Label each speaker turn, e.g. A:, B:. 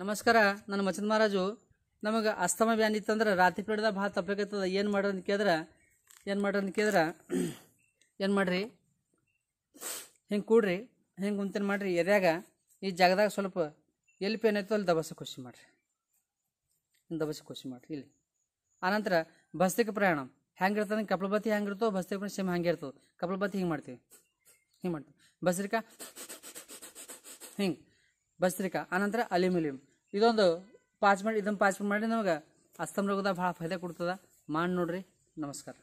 A: ನಮಸ್ಕಾರ ನಾನು ಮಚಂದ್ ಮಹಾರಾಜು ನಮಗೆ ಅಸ್ತಮ ಬ್ಯಾನ್ ಇತ್ತಂದ್ರೆ ರಾತ್ರಿ ಪೀಡದ ಭಾಳ ತಪ್ಪಾಗತ್ತದ ಏನು ಮಾಡ್ರಿ ಅಂತ ಕೇಳಿದ್ರೆ ಏನು ಮಾಡ್ರಿ ಅಂತ ಕೇಳಿದ್ರೆ ಏನು ಮಾಡಿರಿ ಹಿಂಗೆ ಕೂಡ್ರಿ ಹಿಂಗೆ ಕುಂತೇನು ಮಾಡಿರಿ ಎದ್ಯಾಗ ಈ ಜಾಗದಾಗ ಸ್ವಲ್ಪ ಎಲ್ಲಿ ಪೇನ್ ಆಯ್ತು ಅಲ್ಲಿ ದಬಸ ಖುಷಿ ಮಾಡಿರಿ ದಬಸ ಖುಷಿ ಮಾಡಿರಿ ಇಲ್ಲಿ ಆನಂತರ ಬಸ್ತಿಕ ಪ್ರಯಾಣ ಹೆಂಗಿರ್ತದೆ ಬತ್ತಿ ಹೆಂಗಿರ್ತೋ ಬಸ್ತಿಕ ಪ್ರಯಾಣ ಸೇಮ್ ಹಂಗೆ ಇರ್ತದೆ ಬತ್ತಿ ಹಿಂಗೆ ಮಾಡ್ತೀವಿ ಹಿಂಗೆ ಮಾಡ್ತೀವಿ ಬಸ್ರಿಕಾ ಹಿಂಗೆ ಬಸ್ರಿಕಾ ಆನಂತರ ಅಲ್ಯೂಮಿನಿಯಂ ಇದೊಂದು ಪಾಚ್ ಮಾಡಿ ಇದನ್ನು ಪಾಚ್ ಮಾಡಿ ನಮಗೆ ಅಸ್ತಮ ರೋಗದಾಗ ಭಾಳ ಫಾಯ್ದೆ ಕೊಡ್ತದ ಮಾಡಿ ನೋಡ್ರಿ ನಮಸ್ಕಾರ